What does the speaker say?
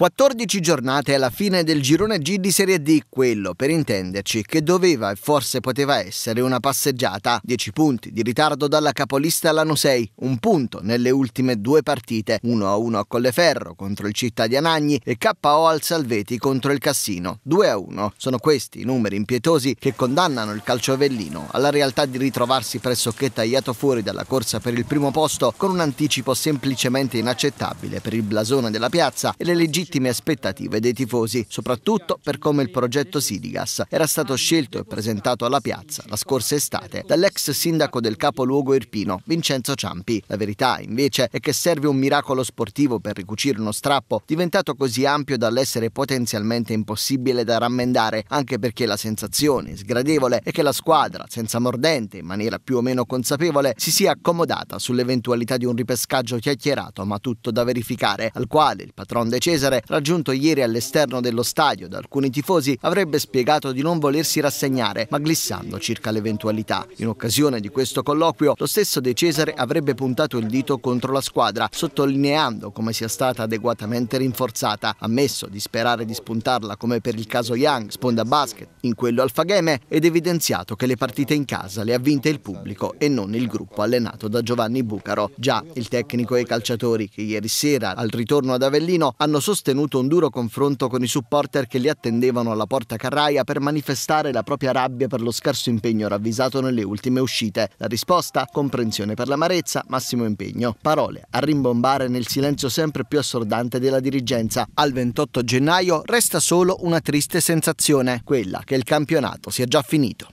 14 giornate alla fine del girone G di Serie D, quello per intenderci che doveva e forse poteva essere una passeggiata. 10 punti di ritardo dalla capolista all'anno 6, un punto nelle ultime due partite, 1-1 a Colleferro contro il Città di Anagni e KO al Salveti contro il Cassino, 2-1. Sono questi i numeri impietosi che condannano il calciovellino alla realtà di ritrovarsi pressoché tagliato fuori dalla corsa per il primo posto con un anticipo semplicemente inaccettabile per il blasone della piazza e le legittime ottime aspettative dei tifosi, soprattutto per come il progetto Sidigas era stato scelto e presentato alla piazza la scorsa estate dall'ex sindaco del capoluogo irpino Vincenzo Ciampi. La verità invece è che serve un miracolo sportivo per ricucire uno strappo diventato così ampio dall'essere potenzialmente impossibile da rammendare, anche perché la sensazione sgradevole è che la squadra, senza mordente, in maniera più o meno consapevole, si sia accomodata sull'eventualità di un ripescaggio chiacchierato ma tutto da verificare, al quale il patron De Cesare rigore raggiunto ieri all'esterno dello stadio da alcuni tifosi avrebbe spiegato di non volersi rassegnare, ma glissando circa l'eventualità. In occasione di questo colloquio, lo stesso De Cesare avrebbe puntato il dito contro la squadra, sottolineando come sia stata adeguatamente rinforzata, ammesso di sperare di spuntarla come per il caso Young, Sponda Basket, in quello Alfagheme, ed evidenziato che le partite in casa le ha vinte il pubblico e non il gruppo allenato da Giovanni Bucaro. Già, il tecnico e i calciatori che ieri sera, al ritorno ad Avellino, hanno sostenuto sostenuto un duro confronto con i supporter che li attendevano alla porta Carraia per manifestare la propria rabbia per lo scarso impegno ravvisato nelle ultime uscite. La risposta? Comprensione per l'amarezza, massimo impegno. Parole a rimbombare nel silenzio sempre più assordante della dirigenza. Al 28 gennaio resta solo una triste sensazione, quella che il campionato sia già finito.